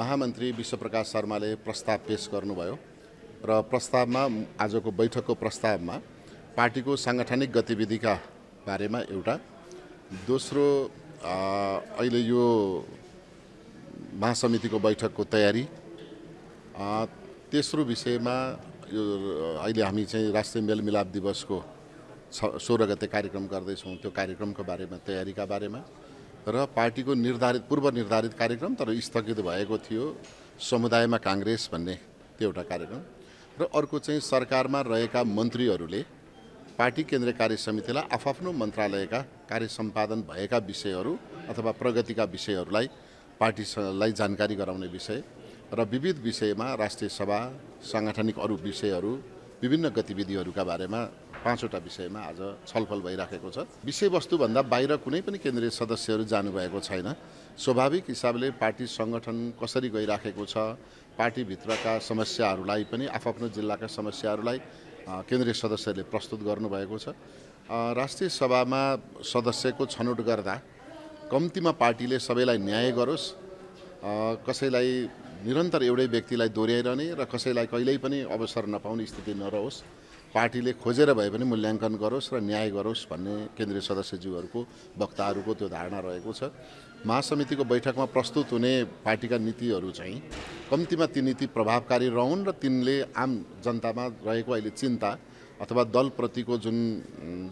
महामन्त्री विश्वप्रकाश शर्माले प्रस्ताव पेस गर्नुभयो र प्रस्तावमा आजको बैठकको प्रस्तावमा पार्टीको साङ्गठनिक गतिविधिका बारेमा एउटा दोस्रो अहिले यो महासमितिको बैठकको तयारी तेस्रो विषयमा यो अहिले हामी चाहिँ राष्ट्रिय मेलमिलाप दिवसको छ सोह्र गते कार्यक्रम गर्दैछौँ त्यो कार्यक्रमको बारेमा तयारीका बारेमा र पार्टीको निर्धारित पूर्व निर्धारित कार्यक्रम तर स्थगित भएको थियो समुदायमा काङ्ग्रेस भन्ने त्यो एउटा कार्यक्रम र अर्को चाहिँ सरकारमा रहेका मन्त्रीहरूले पार्टी केन्द्रीय कार्य समितिलाई आफआफ्नो मन्त्रालयका कार्य सम्पादन भएका विषयहरू अथवा प्रगतिका विषयहरूलाई पार्टीलाई जानकारी गराउने विषय र विविध विषयमा राष्ट्रिय सभा साङ्गठनिक अरू विषयहरू विभिन्न गतिविधिहरूका बारेमा पाँचवटा विषयमा आज छलफल भइराखेको छ विषयवस्तुभन्दा बाहिर कुनै पनि केन्द्रीय सदस्यहरू जानुभएको छैन स्वाभाविक हिसाबले पार्टी सङ्गठन कसरी गइराखेको छ पार्टीभित्रका समस्याहरूलाई पनि आफ्नो जिल्लाका समस्याहरूलाई केन्द्रीय सदस्यहरूले प्रस्तुत गर्नुभएको छ राष्ट्रिय सभामा सदस्यको छनौट गर्दा कम्तीमा पार्टीले सबैलाई न्याय गरोस् कसैलाई निरन्तर एउटै व्यक्तिलाई दोहोऱ्याइरहने र कसैलाई कहिल्यै पनि अवसर नपाउने स्थिति नरहोस् पार्टीले खोजेर भए पनि मूल्याङ्कन गरोस् र न्याय गरोस् भन्ने केन्द्रीय सदस्यज्यूहरूको वक्ताहरूको त्यो धारणा रहेको छ महासमितिको बैठकमा प्रस्तुत हुने पार्टीका नीतिहरू चाहिँ कम्तीमा ती नीति प्रभावकारी रहन् र तिनले आम जनतामा रहेको अहिले चिन्ता अथवा दलप्रतिको जुन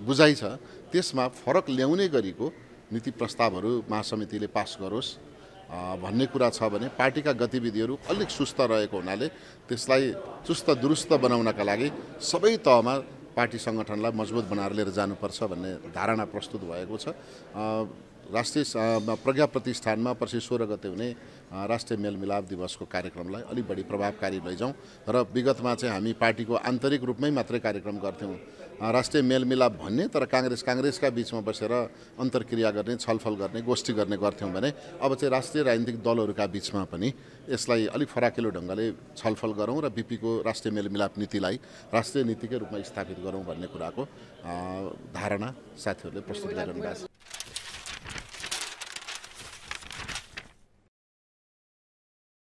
बुझाइ छ त्यसमा फरक ल्याउने गरीको नीति प्रस्तावहरू महासमितिले पास गरोस् भन्ने कुरा छ भने पार्टीका गतिविधिहरू अलिक सुस्त रहेको हुनाले त्यसलाई चुस्त दुरुस्त बनाउनका लागि सबै तहमा पार्टी सङ्गठनलाई मजबुत बनाएर लिएर जानुपर्छ भन्ने धारणा प्रस्तुत भएको छ राष्ट्रिय प्रज्ञा प्रतिष्ठानमा पर्सि सोह्र गते हुने राष्ट्रिय मेलमिलाप दिवसको कार्यक्रमलाई अलिक बढी प्रभावकारी लैजाउँ र विगतमा चाहिँ हामी पार्टीको आन्तरिक रूपमै मात्रै कार्यक्रम गर्थ्यौँ राष्ट्रिय मेलमिलाप भन्ने तर काङ्ग्रेस काङ्ग्रेसका बिचमा बसेर अन्तर्क्रिया गर्ने छलफल गर्ने गोष्ठी गर्ने गर्थ्यौँ भने अब चाहिँ राष्ट्रिय राजनीतिक दलहरूका बिचमा पनि यसलाई अलिक फराकिलो ढङ्गले छलफल गरौँ र बिपीको राष्ट्रिय मेलमिलाप नीतिलाई राष्ट्रिय नीतिकै रूपमा स्थापित गरौँ भन्ने कुराको धारणा साथीहरूले प्रस्तुत गरिरहनु भएको छ